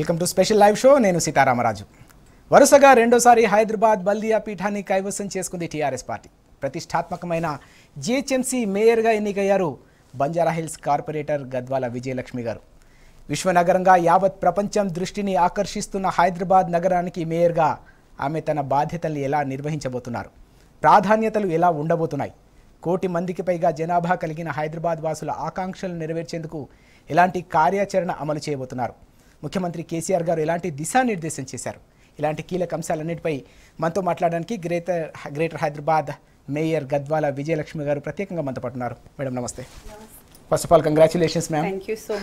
Welcome to special live show నేను సీతారామరాజు వరుసగా రెండోసారి హైదరాబాద్ బల్దియా పీఠాన్ని కైవసం చేసుకుంది టీఆర్ఎస్ పార్టీ ప్రతిష్టాత్మకమైన జిహెచ్ఎంసీ మేయర్గా ఎన్నికయ్యారు బంజారాహిల్స్ కార్పొరేటర్ గద్వాల విజయలక్ష్మి గారు విశ్వనగరంగా యావత్ ప్రపంచం దృష్టిని ఆకర్షిస్తున్న హైదరాబాద్ నగరానికి మేయర్గా ఆమె తన బాధ్యతల్ని ఎలా నిర్వహించబోతున్నారు ప్రాధాన్యతలు ఎలా ఉండబోతున్నాయి కోటి మందికి పైగా జనాభా కలిగిన హైదరాబాద్ వాసుల ఆకాంక్షలు నెరవేర్చేందుకు ఎలాంటి కార్యాచరణ అమలు చేయబోతున్నారు ముఖ్యమంత్రి కేసీఆర్ గారు ఎలాంటి దిశానిర్దేశం చేశారు ఇలాంటి కీలక అంశాలన్నిటిపై మనతో మాట్లాడడానికి greater greater Hyderabad mayor Gadwala Vijayalakshmi garu ప్రత్యేకంగా మనతో పట్టున్నారు మేడం నమస్తే first of all congratulations ma'am so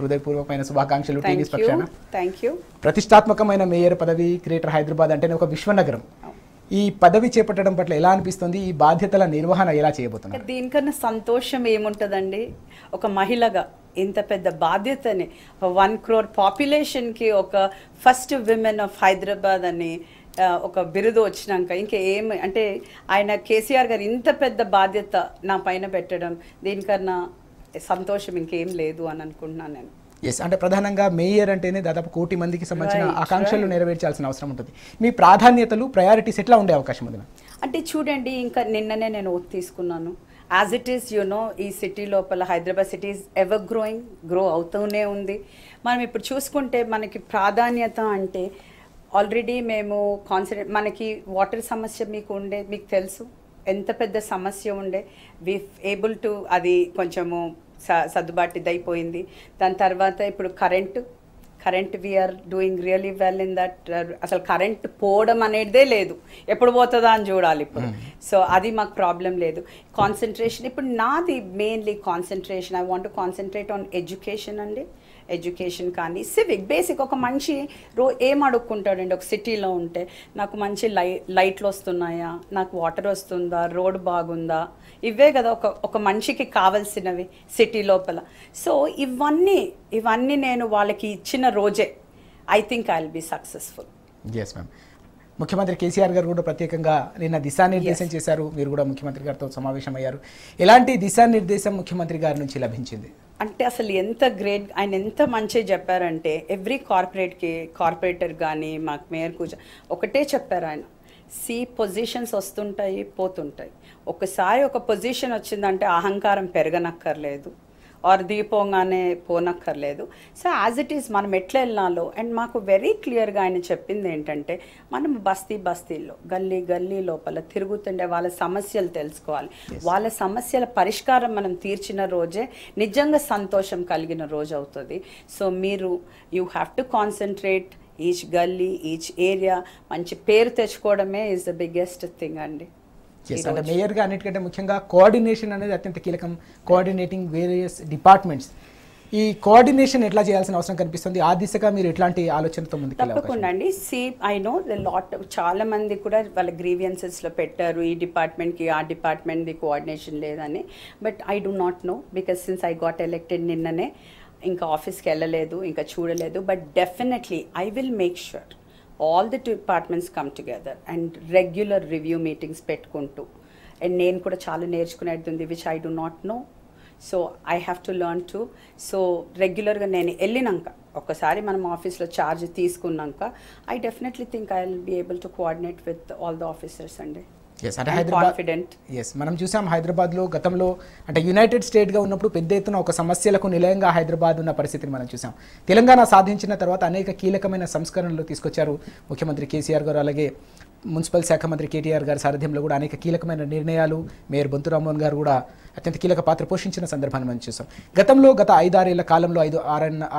హృదయపూర్వకమైన శుభాకాంక్షలు థ్యాంక్ యూ ప్రతిష్టాత్మకమైన మేయర్ పదవి గ్రేటర్ హైదరాబాద్ అంటేనే ఒక విశ్వనగరం ఈ పదవి చేపట్టడం పట్ల ఎలా అనిపిస్తుంది ఈ బాధ్యతల నిర్వహణ ఎలా చేయబోతుంది దీనికన్నా సంతోషం ఏముంటుందండి ఒక మహిళగా ఇంత పెద్ద బాధ్యతని వన్ క్రోర్ పాపులేషన్కి ఒక ఫస్ట్ విమెన్ ఆఫ్ హైదరాబాద్ అని ఒక బిరుదు వచ్చినాక ఇంకా ఏం అంటే ఆయన కేసీఆర్ గారు ఇంత పెద్ద బాధ్యత నా పైన పెట్టడం దీనికన్నా సంతోషం ఇంకేం లేదు అని అనుకుంటున్నాను నేను ఎస్ అంటే ప్రధానంగా మేయర్ అంటేనే దాదాపు కోటి మందికి సంబంధించిన ఆకాంక్షలు నెరవేర్చాల్సిన అవసరం ఉంటుంది మీ ప్రాధాన్యతలు ప్రయారిటీస్ ఎట్లా ఉండే అవకాశం ఉంది అంటే చూడండి ఇంకా నిన్ననే నేను ఒత్తి తీసుకున్నాను యాజ్ ఇట్ ఈస్ నో ఈ సిటీ లోపల Hyderabad city is ever growing grow అవుతూనే ఉంది మనం ఇప్పుడు చూసుకుంటే మనకి ప్రాధాన్యత అంటే ఆల్రెడీ మేము కాన్సన్ మనకి వాటర్ సమస్య మీకు ఉండే మీకు తెలుసు ఎంత పెద్ద సమస్య ఉండే వి ఏబుల్ టు అది కొంచెము స ఇదైపోయింది దాని తర్వాత ఇప్పుడు current current we are doing really well in that అసలు కరెంట్ పోవడం అనేదే లేదు ఎప్పుడు పోతుందా అని చూడాలి ఇప్పుడు సో hmm. అది మాకు ప్రాబ్లం లేదు కాన్సన్ట్రేషన్ ఇప్పుడు నాది mainly concentration I want to concentrate on education అండి ఎడ్యుకేషన్ కానీ సివిక్ బేసిక్ ఒక మంచి రో ఏం అడుక్కుంటాడండి ఒక సిటీలో ఉంటే నాకు మంచి లై లైట్లు వస్తున్నాయా నాకు వాటర్ వస్తుందా రోడ్ బాగుందా ఇవే కదా ఒక ఒక మనిషికి కావలసినవి సిటీ లోపల సో ఇవన్నీ ఇవన్నీ నేను వాళ్ళకి ఇచ్చిన రోజే I think I will be successful yes ma'am ముఖ్యమంత్రి కేసీఆర్ గారు కూడా ప్రత్యేకంగా నిన్న దిశానిర్దేశం చేశారు మీరు కూడా ముఖ్యమంత్రి గారితో సమావేశమయ్యారు ఎలాంటి దిశానిర్దేశం ముఖ్యమంత్రి గారి నుంచి లభించింది అంటే అసలు ఎంత గ్రేట్ ఆయన ఎంత మంచిగా చెప్పారంటే ఎవ్రీ కార్పొరేట్కి కార్పొరేటర్ కానీ మాకు మేయర్ కూర్చో ఒకటే చెప్పారు ఆయన సి పొజిషన్స్ వస్తుంటాయి పోతుంటాయి ఒకసారి ఒక పొజిషన్ వచ్చిందంటే అహంకారం పెరగనక్కర్లేదు ఆర్ దీపోగానే పోనక్కర్లేదు సో యాజ్ ఇట్ ఈస్ మనం ఎట్లా వెళ్ళాలో అండ్ మాకు వెరీ క్లియర్గా ఆయన చెప్పింది ఏంటంటే మనం బస్తీ బస్తీల్లో గల్లీ గల్లీ లోపల తిరుగుతుండే వాళ్ళ సమస్యలు తెలుసుకోవాలి వాళ్ళ సమస్యల పరిష్కారం మనం తీర్చిన రోజే నిజంగా సంతోషం కలిగిన రోజు అవుతుంది సో మీరు you have to concentrate each గల్లీ ఈచ్ ఏరియా మంచి పేరు తెచ్చుకోవడమే ఈజ్ ద బిగ్గెస్ట్ థింగ్ అండి ఎస్ అంటే మేయర్గా అన్నిటికంటే ముఖ్యంగా కోఆర్డినేషన్ అనేది అత్యంత కీలకం కోఆర్డినేటింగ్ వేరియస్ డిపార్ట్మెంట్స్ ఈ కోఆర్డినేషన్ ఎట్లా చేయాల్సిన అవసరం కనిపిస్తుంది ఆ దిశగా మీరు ఎట్లాంటి ఆలోచనతో ముందు తప్పకుండా అండి say I know the lot చాలా మంది కూడా వాళ్ళ గ్రీవియన్సెస్లో పెట్టారు ఈ డిపార్ట్మెంట్కి ఆ డిపార్ట్మెంట్ది కోఆర్డినేషన్ లేదని but I do not know because since I got elected నిన్ననే ఇంకా ఆఫీస్కి వెళ్ళలేదు ఇంకా చూడలేదు but definitely I will make sure all the departments come together and regular review meetings పెట్టుకుంటూ అండ్ నేను కూడా చాలా నేర్చుకునేది ఉంది which I do not know so I have to learn to so రెగ్యులర్గా నేను వెళ్ళినాక ఒక్కసారి మనం ఆఫీస్లో ఛార్జ్ తీసుకున్నాక I definitely think I will be able to coordinate with all the officers అండి ఎస్ అంటే హైదరాబాద్ ఎస్ మనం చూసాం హైదరాబాద్లో గతంలో అంటే యునైటెడ్ స్టేట్గా ఉన్నప్పుడు పెద్ద ఎత్తున ఒక సమస్యలకు నిలయంగా హైదరాబాద్ ఉన్న పరిస్థితిని మనం చూసాం తెలంగాణ సాధించిన తర్వాత అనేక కీలకమైన సంస్కరణలు తీసుకొచ్చారు ముఖ్యమంత్రి కేసీఆర్ గారు అలాగే మున్సిపల్ శాఖ మంత్రి కేటీఆర్ గారి సారథ్యంలో కూడా అనేక కీలకమైన నిర్ణయాలు మేయర్ బొంతురామోహన్ గారు కూడా అత్యంత కీలక పాత్ర పోషించిన సందర్భాన్ని మనం చూసాం గతంలో గత ఐదారేళ్ల కాలంలో ఐదు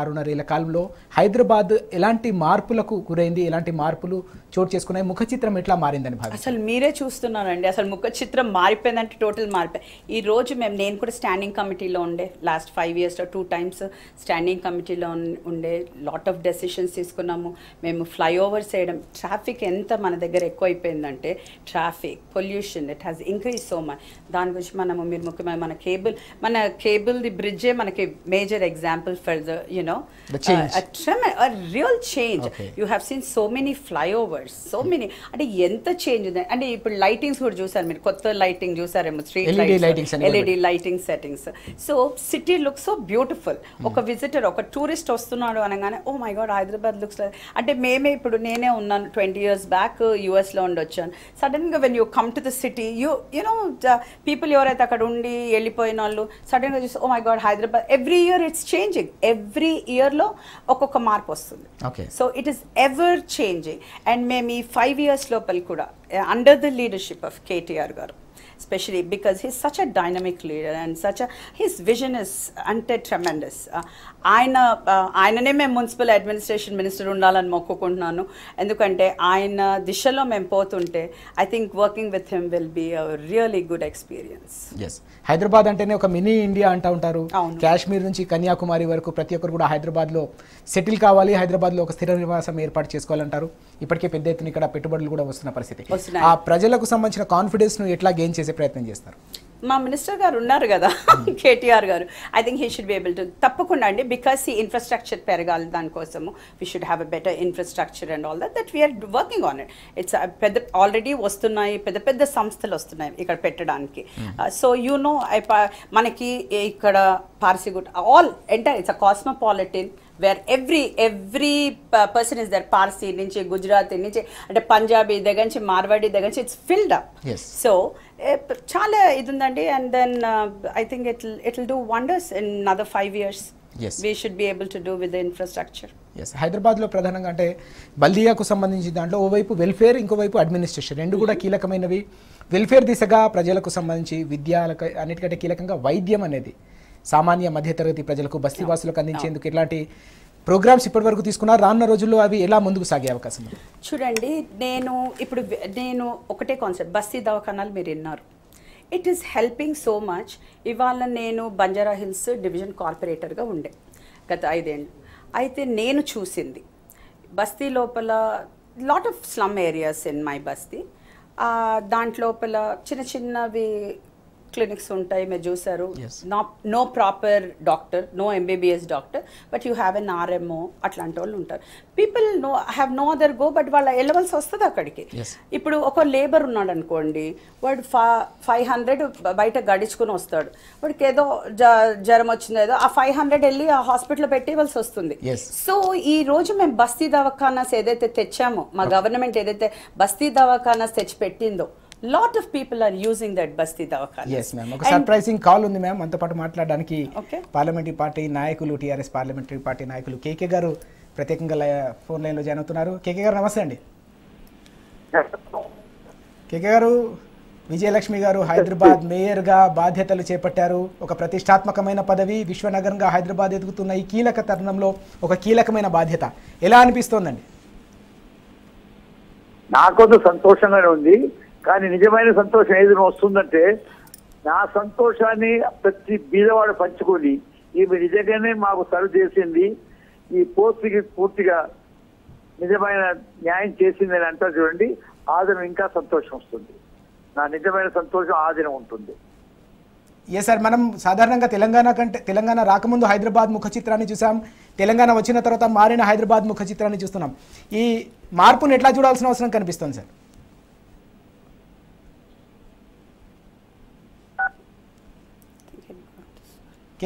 ఆరున్నర ఏళ్ల కాలంలో హైదరాబాద్ ఎలాంటి మార్పులకు గురైంది ఎలాంటి మార్పులు చోటు చేసుకున్నాయి ముఖ చిత్రం ఎట్లా మారిందని భావి అసలు మీరే చూస్తున్నానండి అసలు ముఖ చిత్రం మారిపోయిందంటే టోటల్ మారిపోయి ఈ రోజు మేము నేను కూడా స్టాండింగ్ కమిటీలో ఉండే లాస్ట్ ఫైవ్ ఇయర్స్లో టూ టైమ్స్ స్టాండింగ్ కమిటీలో ఉండే లాట్ ఆఫ్ డెసిషన్స్ తీసుకున్నాము మేము ఫ్లైఓవర్స్ వేయడం ట్రాఫిక్ ఎంత మన దగ్గర ఎక్కువైపోయిందంటే traffic pollution it has increase so much దాని గురించి మనము మీరు ముఖ్యమైన మన కేబుల్ మన కేబుల్ ది బ్రిడ్జే మనకి major example for the you know real change you have seen so many flyovers so many అంటే ఎంత చేంజ్ ఉంది అంటే ఇప్పుడు లైటింగ్స్ కూడా చూసారు మీరు కొత్త లైటింగ్ చూసారేమో street LED lighting settings so city look so beautiful ఒక విజిటర్ ఒక టూరిస్ట్ వస్తున్నాడు అనగానే oh my God Hyderabad looks అంటే మేమే ఇప్పుడు నేనే ఉన్నాను ట్వంటీ ఇయర్స్ బ్యాక్ యుఎస్ బస్లో ఉండొచ్చాను సడన్గా when you come to the city you you know people ఎవరైతే అక్కడ ఉండి వెళ్ళిపోయిన వాళ్ళు సడన్గా చూస్తే oh my God Hyderabad every year it's changing every ఇయర్లో ఒక్కొక్క మార్పు వస్తుంది so it is ever changing and మేము ఈ ఫైవ్ ఇయర్స్ లోపల కూడా under the leadership of KTR garu especially because he's such a dynamic leader and such a his vision is అంటే tremendous uh, ఆయన uh, ఆయననే మేము మున్సిపల్ అడ్మినిస్ట్రేషన్ మినిస్టర్ ఉండాలని మొక్కుకుంటున్నాను ఎందుకంటే ఆయన దిశలో మేము పోతుంటే I think working with him will be really good experience yes Hyderabad అంటేనే ఒక మినీ ఇండియా అంటూ ఉంటారు కాశ్మీర్ నుంచి కన్యాకుమారి వరకు ప్రతి ఒక్కరు కూడా హైదరాబాద్లో సెటిల్ కావాలి హైదరాబాద్లో ఒక స్థిర నివాసం ఏర్పాటు చేసుకోవాలంటారు ఇప్పటికే పెద్ద ఎత్తున ఇక్కడ పెట్టుబడులు కూడా వస్తున్న పరిస్థితి ఆ ప్రజలకు సంబంధించిన కాన్ఫిడెన్స్ ను ఎట్లా గెయిన్ చేసే చేసే ప్రయత్నం చేస్తారు మా మినిస్టర్ గారు ఉన్నారు కదా hmm. KTR garu I think he should be able to తప్పకుండా అండి బికాస్ ఈ ఇన్ఫ్రాస్ట్రక్చర్ పెరగాలి దానికోసము we should have a better infrastructure and all that that we're working on it it's పెద్ద ఆల్రెడీ వస్తున్నాయి పెద్ద పెద్ద సంస్థలు వస్తున్నాయి ఇక్కడ పెట్టడానికి సో యూ నో మనకి ఇక్కడ Parsigutta all enter it's a cosmopolitan where every every person is there Parsi నుంచి గుజరాతీ నుంచి అంటే పంజాబీ దగ్గర నుంచి మార్వాడి దగ్గర నుంచి ఇట్స్ ఫిల్డ్ అప్ సో చాలా ఇది ఉందండి and then I think it it will do wonders in other five years yes we should be able to do with infrastructure yes హైదరాబాద్లో ప్రధానంగా అంటే బల్దియాకు సంబంధించి దాంట్లో ఓవైపు వెల్ఫేర్ ఇంకోవైపు అడ్మినిస్ట్రేషన్ రెండు కూడా కీలకమైనవి వెల్ఫేర్ దిశగా ప్రజలకు సంబంధించి విద్యాలకు అన్నిటికంటే కీలకంగా వైద్యం అనేది సామాన్య మధ్యతరగతి ప్రజలకు బస్తీవాసులకు అందించేందుకు ఇలాంటి ప్రోగ్రామ్స్ వరకు తీసుకున్నారు రానున్న రోజుల్లో అవి ఎలా ముందుకు సాగే అవకాశం చూడండి నేను ఇప్పుడు నేను ఒకటే కాన్సెప్ట్ బస్తీ దవాఖానాలు మీరు విన్నారు it is helping so much ఇవాళ నేను బంజారా హిల్స్ డివిజన్ కార్పొరేటర్గా ఉండే గత ఐదేళ్ళు అయితే నేను చూసింది బస్తీ లోపల lot of slum areas in my basti దాంట్లోపల చిన్న చిన్నవి క్లినిక్స్ ఉంటాయి మీరు చూసారు no proper doctor no MBBS doctor but you have an RMO అట్లాంటి వాళ్ళు ఉంటారు people no have no other go but వాళ్ళ వెళ్ళవలసి వస్తుంది అక్కడికి ఇప్పుడు ఒక లేబర్ ఉన్నాడు అనుకోండి వాడు ఫా ఫైవ్ హండ్రెడ్ బయట గడుచుకుని వస్తాడు వాడికి ఏదో జ్వరం వచ్చింది ఏదో ఆ ఫైవ్ హండ్రెడ్ వెళ్ళి ఆ హాస్పిటల్లో పెట్టేవలసి వస్తుంది సో ఈ రోజు మేము బస్తీ దవాఖానాస్ ఏదైతే తెచ్చామో మా గవర్నమెంట్ ఏదైతే బస్తీ దవాఖానాస్ తెచ్చి పెట్టిందో lot of people are using that Basti Dawakhana yes ma'am ఒక సర్ప్రైజింగ్ కాల్ ఉంది మ్యామ్ అంత పాటు మాట్లాడడానికి పార్లమెంటరీ పార్టీ నాయకులు టీఆర్ఎస్ పార్లమెంటరీ పార్టీ నాయకులు కేకే గారు ప్రత్యేకంగా ఫోన్ లైన్లో జాయిన్ అవుతున్నారు కేకే గారు నమస్తే అండి కేకే గారు విజయలక్ష్మి గారు హైదరాబాద్ మేయర్ గా బాధ్యతలు చేపట్టారు ఒక ప్రతిష్టాత్మకమైన పదవి విశ్వనగరంగా హైదరాబాద్ ఎదుగుతున్న ఈ కీలక తరుణంలో ఒక కీలకమైన బాధ్యత ఎలా అనిపిస్తోందండి నాకొద్దు సంతోషంగానే ఉంది కానీ నిజమైన సంతోషం ఏది వస్తుందంటే నా సంతోషాన్ని ప్రతి బీదవాడు పంచుకొని ఈమె నిజంగానే మాకు సర్వ్ చేసింది ఈ పోస్ట్కి పూర్తిగా నిజమైన న్యాయం చేసింది అని అంటారు చూడండి ఆదరణ ఇంకా సంతోషం వస్తుంది నా నిజమైన సంతోషం ఆదరణ ఉంటుంది ఏ సార్ మనం సాధారణంగా తెలంగాణ కంటే తెలంగాణ రాకముందు హైదరాబాద్ ముఖ చిత్రాన్ని చూసాం తెలంగాణ వచ్చిన తర్వాత మారిన హైదరాబాద్ ముఖ చిత్రాన్ని చూస్తున్నాం ఈ మార్పును ఎట్లా చూడాల్సిన అవసరం కనిపిస్తుంది సార్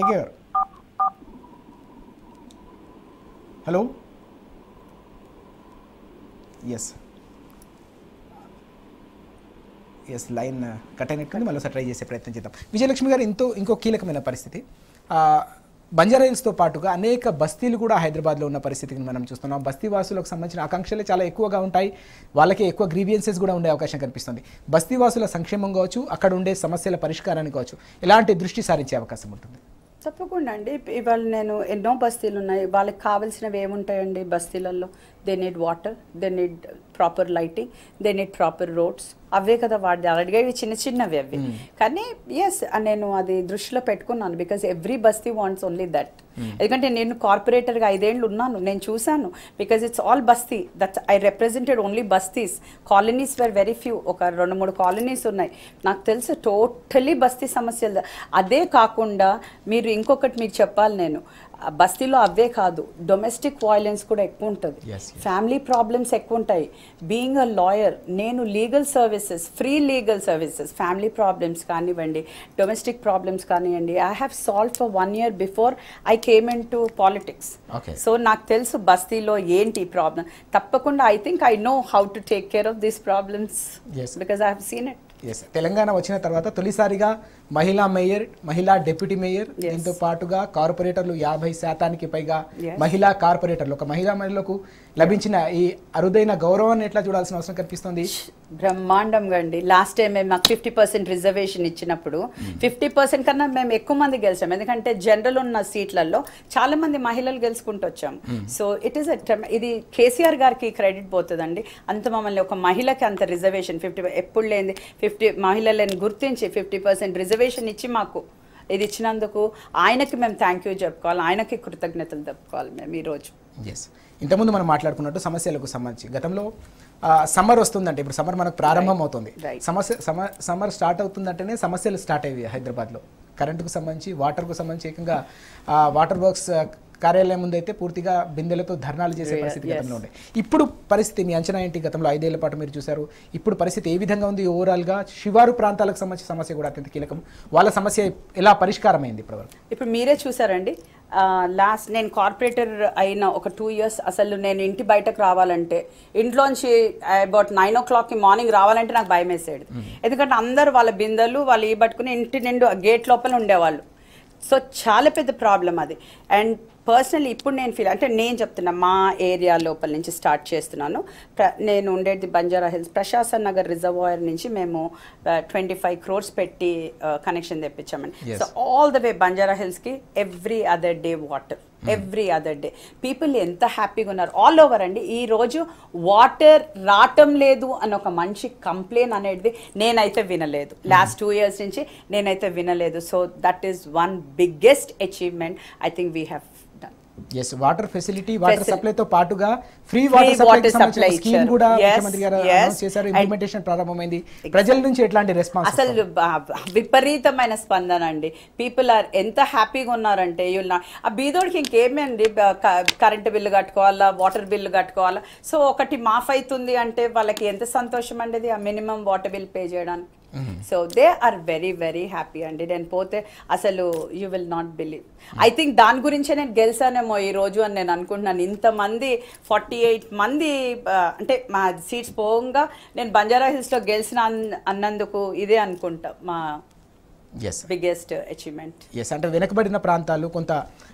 क्या क्या ఎస్ ఎస్ లైన్ కట్ అయినట్టుంది మళ్ళీ ట్రై చేసే ప్రయత్నం చేద్దాం విజయలక్ష్మి గారు ఎంతో ఇంకో కీలకమైన పరిస్థితి బంజారా పాటుగా అనేక బస్తీలు కూడా హైదరాబాద్లో ఉన్న పరిస్థితిని మనం చూస్తున్నాం బస్తీ వాసులకు సంబంధించిన ఆకాంక్షలే చాలా ఎక్కువగా ఉంటాయి వాళ్ళకి ఎక్కువ గ్రీవియన్సెస్ కూడా ఉండే అవకాశం కనిపిస్తుంది బస్తీ వాసుల సంక్షేమం కావచ్చు అక్కడ ఉండే సమస్యల పరిష్కారాన్ని కావచ్చు ఎలాంటి దృష్టి సారించే అవకాశం ఉంటుంది తప్పకుండా అండి ఇవాళ నేను ఎన్నో బస్తీలు ఉన్నాయి వాళ్ళకి కావాల్సినవి ఏముంటాయండి బస్తీలలో they need water they need proper lighting they need proper roads అవే కదా వాడి ఇవి చిన్న చిన్నవి అవి hmm. కానీ ఎస్ నేను అది దృష్టిలో పెట్టుకున్నాను because every basti wants only that ఎందుకంటే నేను కార్పొరేటర్గా ఐదేళ్ళు ఉన్నాను నేను చూశాను because it's all basti that's I represented only bastis colonies where very few ఒక రెండు మూడు కాలనీస్ ఉన్నాయి నాకు తెలుసు టోటలీ బస్తీ సమస్యలు అదే కాకుండా మీరు ఇంకొకటి మీకు చెప్పాలి నేను బస్తీలో అవే కాదు డొమెస్టిక్ వైలెన్స్ కూడా ఎక్కువ ఉంటుంది ఫ్యామిలీ ప్రాబ్లమ్స్ ఎక్కువ ఉంటాయి బీయింగ్ అ లాయర్ నేను legal services free legal services family problems కానివ్వండి డొమెస్టిక్ ప్రాబ్లమ్స్ కానివ్వండి I have solve for one year before I came into politics so నాకు తెలుసు బస్తీలో ఏంటి ప్రాబ్లం తప్పకుండా I think I know how to take care of these problems because I have seen it Telangana వచ్చిన తర్వాత తొలిసారిగా మహిళా మేయర్ మహిళా డిప్యూటీ మేయర్ దీంతో పాటుగా కార్పొరేటర్లు యాభై శాతానికి పైగా మహిళా కార్పొరేటర్లు ఒక మహిళా మహిళలకు లభించిన ఈ అరుదైన గౌరవాన్ని ఎట్లా చూడాల్సిన అవసరం కనిపిస్తుంది బ్రహ్మాండంగా అండి లాస్ట్ టైం మేము మాకు ఫిఫ్టీ పర్సెంట్ రిజర్వేషన్ ఇచ్చినప్పుడు ఫిఫ్టీ hmm. పర్సెంట్ కన్నా మేము ఎక్కువ మంది గెలిచాం ఎందుకంటే జనరల్ ఉన్న సీట్లలో చాలా మంది మహిళలు గెలుచుకుంటూ వచ్చాం సో ఇట్ ఈస్ ఇది కేసీఆర్ గారికి క్రెడిట్ పోతుందండి అంత మమ్మల్ని ఒక మహిళకి అంత రిజర్వేషన్ ఫిఫ్టీ ఎప్పుడు లేని ఫిఫ్టీ మహిళలను గుర్తించి ఫిఫ్టీ పర్సెంట్ రిజర్వేషన్ ఇచ్చి మాకు ఇది ఇచ్చినందుకు ఆయనకి మేము థ్యాంక్ యూ చెప్పుకోవాలి ఆయనకి కృతజ్ఞతలు చెప్పుకోవాలి మేము ఈరోజు ఎస్ ఇంతకుముందు మనం మాట్లాడుకున్నట్టు సమస్యలకు సంబంధించి గతంలో సమ్మర్ వస్తుందంటే ఇప్పుడు సమ్మర్ మనకు ప్రారంభం అవుతుంది సమస్య సమ్మర్ స్టార్ట్ అవుతుందంటేనే సమస్యలు స్టార్ట్ అయ్యాయి హైదరాబాద్లో కరెంటుకు సంబంధించి వాటర్కు సంబంధించి ఏకంగా వాటర్ వర్క్స్ కార్యాలయం ముందు అయితే పూర్తిగా బిందెలతో ధర్నాలు చేసే పరిస్థితి గతంలో ఉండే ఇప్పుడు పరిస్థితి మీ అంచనా ఏంటి గతంలో ఐదేళ్ల పాటు మీరు చూశారు ఇప్పుడు పరిస్థితి ఏ విధంగా ఉంది ఓవరాల్గా శివారు ప్రాంతాలకు సంబంధించిన సమస్య కూడా అత్యంత కీలకం వాళ్ళ సమస్య ఎలా పరిష్కారం ఇప్పటివరకు ఇప్పుడు మీరే చూసారండి లాస్ట్ నేను కార్పొరేటర్ అయిన ఒక టూ ఇయర్స్ అసలు నేను ఇంటి బయటకు రావాలంటే ఇంట్లోంచి అబౌట్ నైన్ ఓ క్లాక్కి మార్నింగ్ రావాలంటే నాకు భయం వేసేది ఎందుకంటే అందరు వాళ్ళ బిందెలు వాళ్ళు ఈ పట్టుకుని ఇంటి నిండు గేట్ లోపల ఉండేవాళ్ళు సో చాలా పెద్ద ప్రాబ్లం అది అండ్ పర్సనల్ ఇప్పుడు నేను ఫీల్ అంటే నేను చెప్తున్నా మా ఏరియా లోపల నుంచి స్టార్ట్ చేస్తున్నాను నేను ఉండేది బంజారా హిల్స్ ప్రశాసన్ నగర్ రిజర్వాయర్ నుంచి మేము ట్వంటీ ఫైవ్ క్రోర్స్ పెట్టి కనెక్షన్ తెప్పించామండి so all the way Banjara హిల్స్కి every other day water every other day people ఎంత హ్యాపీగా ఉన్నారు ఆల్ ఓవర్ అండి ఈ రోజు వాటర్ రావటం లేదు అని ఒక మంచి కంప్లైంట్ అనేది నేనైతే వినలేదు లాస్ట్ టూ ఇయర్స్ నుంచి నేనైతే వినలేదు so that is one biggest achievement I think we have yes water facility water supply తో పాటుగా ఫ్రీ వాటర్ సప్లై సంబంధించిన స్కీమ్ కూడా ముఖ్యమంత్రి గారు అనౌన్స్ చేశారు ఇంప్లిమెంటేషన్ ప్రారంభమైంది ప్రజల నుంచి ఎట్లాంటి రెస్పాన్స్ అసలు విపరీతమైన స్పందన అండి పీపుల్ ఆర్ ఎంత హ్యాపీగా ఉన్నారంటే నా ఆ బీదోడికి ఇంకేమండి కరెంటు బిల్లు కట్టుకోవాలా వాటర్ బిల్లు కట్టుకోవాలా సో ఒకటి మాఫ్ అవుతుంది అంటే వాళ్ళకి ఎంత సంతోషం అండి ఆ మినిమం వాటర్ బిల్ పే చేయడానికి so they are very very happy అండి నేను పోతే అసలు you will not believe I think దాని గురించే నేను గెలిచానేమో ఈ రోజు అని నేను అనుకుంటున్నాను ఇంతమంది ఫార్టీ ఎయిట్ మంది అంటే మా సీట్స్ పోగా నేను బంజారా హిల్స్లో గెలిచిన అన్నందుకు ఇదే అనుకుంటా మా బిగ్గెస్ట్ అచీవ్మెంట్ ఎస్ అంటే వెనుకబడిన ప్రాంతాలు కొంత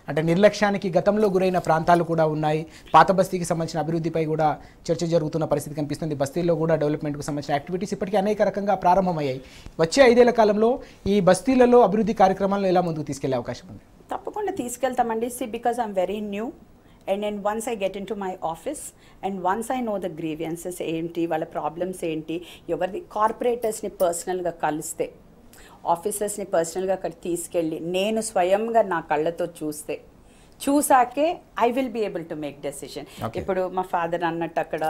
అంటే నిర్లక్ష్యానికి గతంలో గురైన ప్రాంతాలు కూడా ఉన్నాయి పాత బస్తీకి సంబంధించిన అభివృద్ధిపై కూడా చర్చ జరుగుతున్న పరిస్థితి కనిపిస్తుంది బస్తీల్లో కూడా డెవలప్మెంట్కు సంబంధించిన యాక్టివిటీస్ ఇప్పటికీ అనేక రకంగా ప్రారంభమయ్యాయి వచ్చే ఐదేళ్ల కాలంలో ఈ బస్తీలలో అభివృద్ధి కార్యక్రమాలను ఎలా ముందుకు తీసుకెళ్లే అవకాశం ఉంది తప్పకుండా తీసుకెళ్తామండి see because I'm very new and నేను once I get into my office and once I know the grievances ఏంటి వాళ్ళ ప్రాబ్లమ్స్ ఏంటి ఎవరిది కార్పొరేటర్స్ని పర్సనల్గా కలిస్తే ఆఫీసర్స్ని పర్సనల్గా అక్కడ తీసుకెళ్ళి నేను స్వయంగా నా కళ్ళతో చూస్తే చూసాకే I will be able to make decision ఇప్పుడు మా ఫాదర్ అన్నట్టు అక్కడ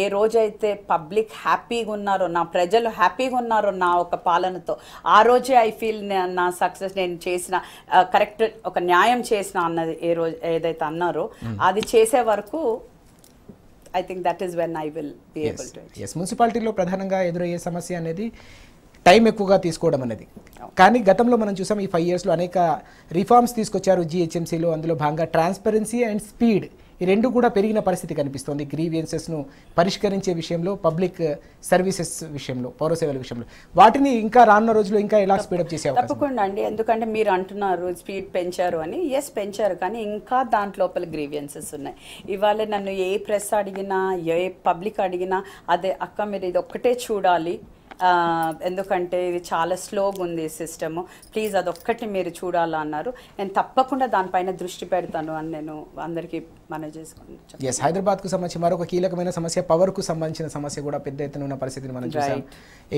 ఏ రోజైతే పబ్లిక్ హ్యాపీగా ఉన్నారో నా ప్రజలు హ్యాపీగా ఉన్నారో నా ఒక పాలనతో ఆ రోజే ఐ ఫీల్ నా సక్సెస్ నేను చేసిన కరెక్ట్ ఒక న్యాయం చేసిన అన్నది ఏ రోజు ఏదైతే అన్నారో hmm. అది చేసే వరకు I think that is when I will be able to మున్సిపాలిటీలో ప్రధానంగా ఎదురయ్యే సమస్య అనేది టైం ఎక్కువగా తీసుకోవడం అనేది కానీ గతంలో మనం చూసాం ఈ ఫైవ్ ఇయర్స్లో అనేక రిఫార్మ్స్ తీసుకొచ్చారు జిహెచ్ఎంసీలో అందులో భాగంగా ట్రాన్స్పరెన్సీ అండ్ స్పీడ్ ఈ రెండు కూడా పెరిగిన పరిస్థితి కనిపిస్తోంది గ్రీవియన్సెస్ను పరిష్కరించే విషయంలో పబ్లిక్ సర్వీసెస్ విషయంలో పౌర సేవల విషయంలో వాటిని ఇంకా రానున్న రోజుల్లో ఇంకా ఎలా స్పీడప్ చేసే తప్పకుండా అండి ఎందుకంటే మీరు అంటున్నారు స్పీడ్ పెంచారు అని ఎస్ పెంచారు కానీ ఇంకా దాంట్ లోపల గ్రీవియన్సెస్ ఉన్నాయి ఇవాళ నన్ను ఏ ప్రెస్ అడిగినా ఏ పబ్లిక్ అడిగినా అదే అక్క మీరు ఇది ఒక్కటే చూడాలి ఎందుకంటే ఇది చాలా స్లోగా ఉంది ఈ సిస్టమ్ ప్లీజ్ అదొక్కటి మీరు చూడాలా అన్నారు నేను తప్పకుండా దానిపైన దృష్టి పెడతాను అని నేను అందరికీ మనం చేసుకుంటాను ఎస్ హైదరాబాద్కు సంబంధించి మరొక కీలకమైన సమస్య పవర్కు సంబంధించిన సమస్య కూడా పెద్ద ఎత్తున ఉన్న పరిస్థితిని మనం చూసాం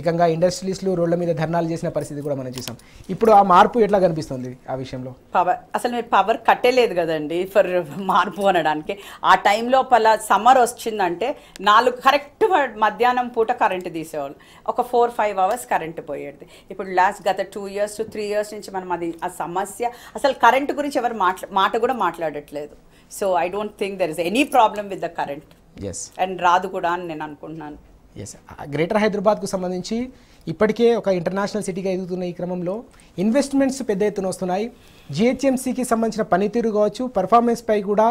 ఏకంగా ఇండస్ట్రీస్లు రోడ్ల మీద ధర్నాలు చేసిన పరిస్థితి కూడా మనం చూసాం ఇప్పుడు ఆ మార్పు ఎట్లా కనిపిస్తుంది ఆ విషయంలో పవర్ అసలు మీరు పవర్ కట్టేలేదు కదండి ఫర్ మార్పు అనడానికి ఆ టైంలో పలా సమ్మర్ వచ్చిందంటే నాలుగు కరెక్ట్ మధ్యాహ్నం పూట కరెంట్ తీసేవాళ్ళు ఒక ఫోర్ ఫైవ్ అవర్స్ కరెంట్ పోయేది ఇప్పుడు లాస్ట్ గత టూ ఇయర్స్ త్రీ ఇయర్స్ నుంచి మనం అది ఆ సమస్య అసలు కరెంట్ గురించి ఎవరు మాట్లా మాట కూడా మాట్లాడట్లేదు so I don't think there is any problem with the current yes and రాదు కూడా అని నేను అనుకుంటున్నాను ఎస్ గ్రేటర్ హైదరాబాద్కు సంబంధించి ఇప్పటికే ఒక ఇంటర్నేషనల్ సిటీగా ఎదుగుతున్న ఈ క్రమంలో ఇన్వెస్ట్మెంట్స్ పెద్ద ఎత్తున వస్తున్నాయి జిహెచ్ఎంసీకి సంబంధించిన పనితీరు కావచ్చు పర్ఫార్మెన్స్పై కూడా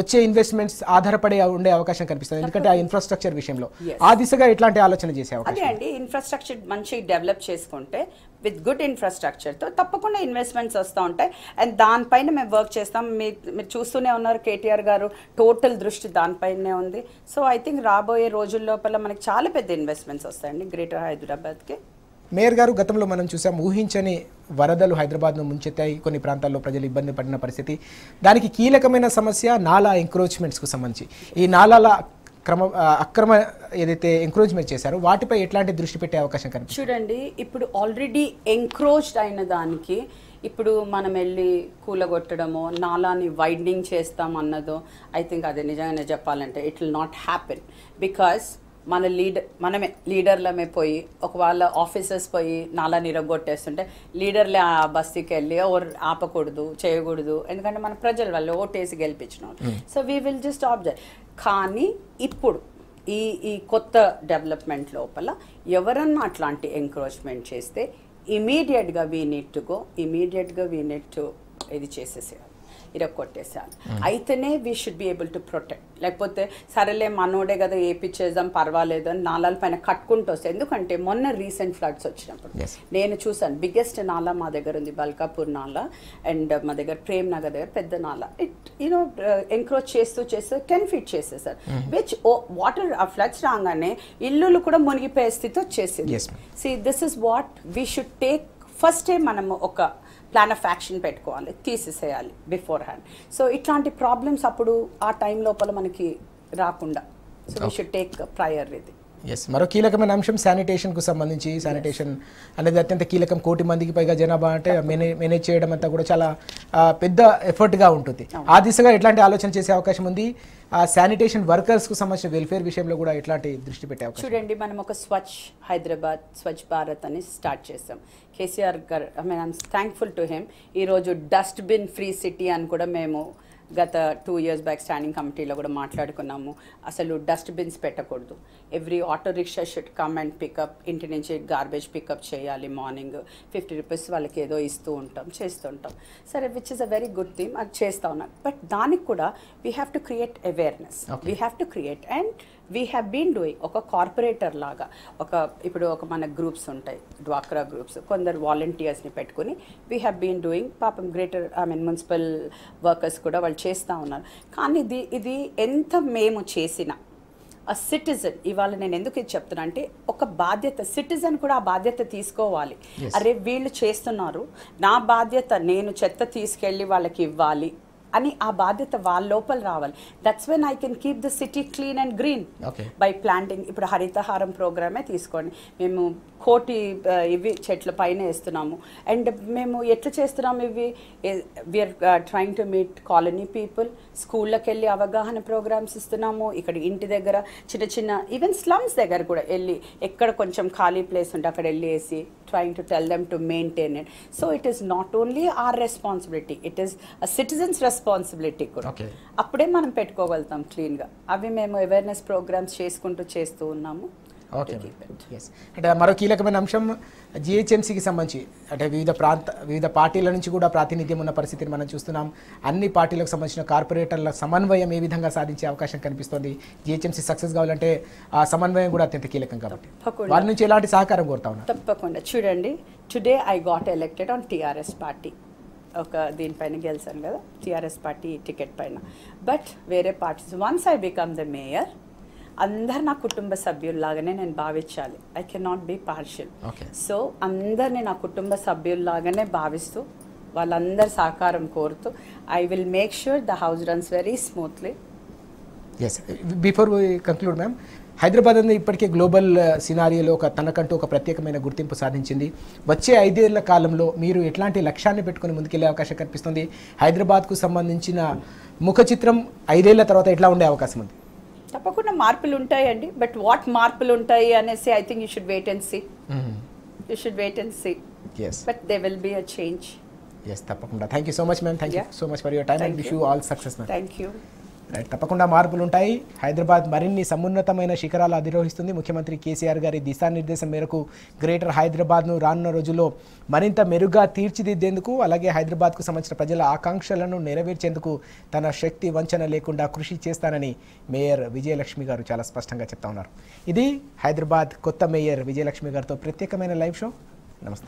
వచ్చే ఇన్వెస్ట్మెంట్స్ ఆధారపడి ఉండే అవకాశం కనిపిస్తుంది ఎందుకంటే ఆ ఇన్ఫ్రాస్ట్రక్చర్ విషయంలో ఆ దిశగా ఎట్లాంటి ఆలోచన చేసే అదే అండి ఇన్ఫ్రాస్ట్రక్చర్ మంచి డెవలప్ చేసుకుంటే విత్ గుడ్ ఇన్ఫ్రాస్ట్రక్చర్తో తప్పకుండా ఇన్వెస్ట్మెంట్స్ వస్తూ ఉంటాయి అండ్ దానిపైన మేము వర్క్ చేస్తాం మీరు చూస్తూనే ఉన్నారు కేటీఆర్ గారు టోటల్ దృష్టి దానిపైనే ఉంది సో ఐ థింక్ రాబోయే రోజుల లోపల మనకి చాలా పెద్ద ఇన్వెస్ట్మెంట్స్ వస్తాయండి గ్రేటర్ హైదరాబాద్కి మేయర్ గారు గతంలో మనం చూసాం ఊహించని వరదలు హైదరాబాద్ను ముంచెత్తాయి కొన్ని ప్రాంతాల్లో ప్రజలు ఇబ్బంది పడిన పరిస్థితి దానికి కీలకమైన సమస్య నాలా ఎంక్రోచ్మెంట్స్కు సంబంధించి ఈ నాలాల క్రమ అక్రమ ఏదైతే ఎంక్రోచ్మెంట్ చేశారు వాటిపై ఎట్లాంటి దృష్టి పెట్టే అవకాశం కనిపిస్తుంది చూడండి ఇప్పుడు ఆల్రెడీ ఎంక్రోచ్డ్ అయిన దానికి ఇప్పుడు మనం వెళ్ళి కూలగొట్టడమో నాలాని వైడనింగ్ చేస్తామన్నదో ఐ థింక్ అది నిజంగానే చెప్పాలంటే it will not happen because మన లీడర్ మనమే లీడర్లమే పోయి ఒక వాళ్ళ ఆఫీసర్స్ పోయి నాలా నిరగొట్టేస్తుంటే లీడర్లే ఆ బస్తీకి వెళ్ళి ఓర్ ఆపకూడదు చేయకూడదు ఎందుకంటే మన ప్రజల వాళ్ళు ఓటేసి గెలిపించిన so we will just observe కానీ ఇప్పుడు ఈ ఈ కొత్త డెవలప్మెంట్ లోపల ఎవరన్నా అట్లాంటి ఎంక్రోచ్మెంట్ చేస్తే ఇమీడియట్గా వీ నీడ్ టు గో ఇమీడియట్గా వీ నీడ్ టు ఇది చేసేసేయాలి ఇరగొట్టేశారు అయితేనే we should be able to protect లేకపోతే సరేలే మనోడే కదా ఏపిచ్చేద్దాం పర్వాలేదు అని నాలాల పైన కట్టుకుంటూ వస్తాయి ఎందుకంటే మొన్న రీసెంట్ ఫ్లడ్స్ వచ్చినప్పుడు నేను చూసాను బిగ్గెస్ట్ నాలా మా దగ్గర ఉంది బల్కాపూర్ నాలా అండ్ మా దగ్గర ప్రేమ్ నగర్ దగ్గర పెద్ద నాలా ఇట్ యూనో ఎంక్రోచ్ చేస్తూ చేస్తూ టెన్ ఫీట్ చేసేసారు విచ్ ఓ వాటర్ ఆ ఫ్లడ్స్ రాగానే ఇల్లులు కూడా మునిగిపోయే స్థితి వచ్చేసింది see this is what we should take ఫస్టే మనము ఒక ప్లాన్ ఆఫ్ యాక్షన్ పెట్టుకోవాలి తీసేసేయాలి బిఫోర్ హ్యాండ్ సో ఇట్లాంటి ప్రాబ్లమ్స్ అప్పుడు ఆ టైం లోపల మనకి రాకుండా so we should take prior ఇది ఎస్ మరో కీలకమైన అంశం శానిటేషన్కు సంబంధించి శానిటేషన్ అనేది అత్యంత కీలకం కోటి మందికి పైగా జనాభా అంటే మేనేజ్ చేయడం అంతా కూడా చాలా పెద్ద ఎఫర్ట్గా ఉంటుంది ఆ దిశగా ఎట్లాంటి ఆలోచన చేసే అవకాశం ఉంది ఆ శానిటేషన్ వర్కర్స్కు సంబంధించిన వెల్ఫేర్ విషయంలో కూడా ఎట్లాంటి దృష్టి పెట్టే చూడండి మనం ఒక స్వచ్ఛ హైదరాబాద్ స్వచ్ఛ భారత్ అని స్టార్ట్ చేసాం KCR garu I mean I'm thankful to him ఈరోజు డస్ట్బిన్ ఫ్రీ సిటీ అని కూడా మేము గత టూ ఇయర్స్ బ్యాక్ స్టాండింగ్ కమిటీలో కూడా మాట్లాడుకున్నాము అసలు డస్ట్బిన్స్ పెట్టకూడదు every auto rickshaw should come and pick up ఇంటి నుంచి గార్బేజ్ పికప్ చేయాలి మార్నింగ్ ఫిఫ్టీ రూపీస్ వాళ్ళకి ఏదో ఇస్తూ ఉంటాం చేస్తూ ఉంటాం సరే which is a very good thing అది చేస్తూ ఉన్నాం బట్ దానికి కూడా we have to create awareness we have to create and we have been doing ఒక కార్పొరేటర్ లాగా ఒక ఇప్పుడు ఒక మన గ్రూప్స్ ఉంటాయి డ్వాక్రా గ్రూప్స్ కొందరు వాలంటీర్స్ని పెట్టుకుని వీ హ్యావ్ బీన్ డూయింగ్ పాపం greater I mean municipal workers కూడా వాళ్ళు చేస్తూ ఉన్నారు కానీ ఇది ఇది ఎంత మేము చేసినా ఆ సిటిజన్ ఇవాళ నేను ఎందుకు ఇది చెప్తున్నా అంటే ఒక బాధ్యత సిటిజన్ కూడా ఆ బాధ్యత తీసుకోవాలి అరే వీళ్ళు చేస్తున్నారు నా బాధ్యత నేను చెత్త తీసుకెళ్ళి వాళ్ళకి ఇవ్వాలి అని ఆ బాధ్యత వాళ్ళ లోపల రావాలి that's when I can keep the city clean and green by planting ఇప్పుడు హరితహారం ప్రోగ్రామే తీసుకోండి మేము కోటి ఇవి చెట్ల పైన వేస్తున్నాము అండ్ మేము ఎట్లా చేస్తున్నాము ఇవి we're trying to meet colony people స్కూళ్ళకి వెళ్ళి అవగాహన ప్రోగ్రామ్స్ ఇస్తున్నాము ఇక్కడ ఇంటి దగ్గర చిన్న చిన్న ఈవెన్ స్లమ్స్ దగ్గర కూడా వెళ్ళి ఎక్కడ కొంచెం ఖాళీ ప్లేస్ ఉంటే అక్కడ వెళ్ళి వేసి trying to tell them to maintain it so it is not only our responsibility it is citizens responsibility కూడా అప్పుడే మనం పెట్టుకోగలుగుతాం క్లీన్గా అవి మేము అవేర్నెస్ ప్రోగ్రామ్స్ చేసుకుంటూ చేస్తూ ఉన్నాము ఓకే అంటే మరో కీలకమైన అంశం జిహెచ్ఎంసీకి సంబంధించి అంటే వివిధ ప్రాంత వివిధ పార్టీల నుంచి కూడా ప్రాతినిధ్యం ఉన్న పరిస్థితిని మనం చూస్తున్నాం అన్ని పార్టీలకు సంబంధించిన కార్పొరేటర్ల సమన్వయం ఏ విధంగా సాధించే అవకాశం కనిపిస్తుంది జిహెచ్ఎంసీ సక్సెస్ కావాలంటే ఆ సమన్వయం కూడా అత్యంత కీలకం కాబట్టి వారి నుంచి ఎలాంటి సహకారం కోరుతా ఉన్నా తప్పకుండా చూడండి today I got elected on TRS party ఒక దీనిపైన గెలిచాను కదా టీఆర్ఎస్ పార్టీ టికెట్ పైన బట్ వేరే parties once I become the mayor అందరు నా కుటుంబ సభ్యుల్లాగానే నేను భావించాలి I can not be partial so అందరిని నా కుటుంబ సభ్యుల్లాగానే భావిస్తూ వాళ్ళందరి సహకారం కోరుతూ I will make sure the house runs very smoothly yes before conclude ma'am Hyderabad అనేది ఇప్పటికే గ్లోబల్ సినారియోలో uh, ఒక తనకంటూ ఒక ప్రత్యేకమైన గుర్తింపు సాధించింది వచ్చే ఐదేళ్ల కాలంలో మీరు ఎట్లాంటి లక్ష్యాన్ని పెట్టుకుని ముందుకెళ్లే అవకాశం కనిపిస్తుంది హైదరాబాద్కు సంబంధించిన ముఖ చిత్రం ఐదేళ్ల తర్వాత ఎట్లా ఉండే అవకాశం ఉంది తప్పకుండా మార్పులు ఉంటాయండి బట్ వాట్ మార్పులు ఉంటాయి అనేసి I think you should wait and see you should wait and see but they will be a change yes తప్పకుండా thank you so much ma'am thank you so much for your time and wish you all success ma'am thank you తప్పకుండా మార్పులు ఉంటాయి హైదరాబాద్ మరిన్ని సమున్నతమైన శిఖరాలు అధిరోహిస్తుంది ముఖ్యమంత్రి కేసీఆర్ గారి దిశానిర్దేశం మేరకు గ్రేటర్ హైదరాబాద్ను రానున్న రోజుల్లో మరింత మెరుగ్గా తీర్చిదిద్దేందుకు అలాగే హైదరాబాద్కు సంబంధించిన ప్రజల ఆకాంక్షలను నెరవేర్చేందుకు తన శక్తి వంచన లేకుండా కృషి చేస్తానని మేయర్ విజయలక్ష్మి గారు చాలా స్పష్టంగా చెప్తా ఉన్నారు ఇది హైదరాబాద్ కొత్త మేయర్ విజయలక్ష్మి గారితో ప్రత్యేకమైన లైవ్ షో నమస్తే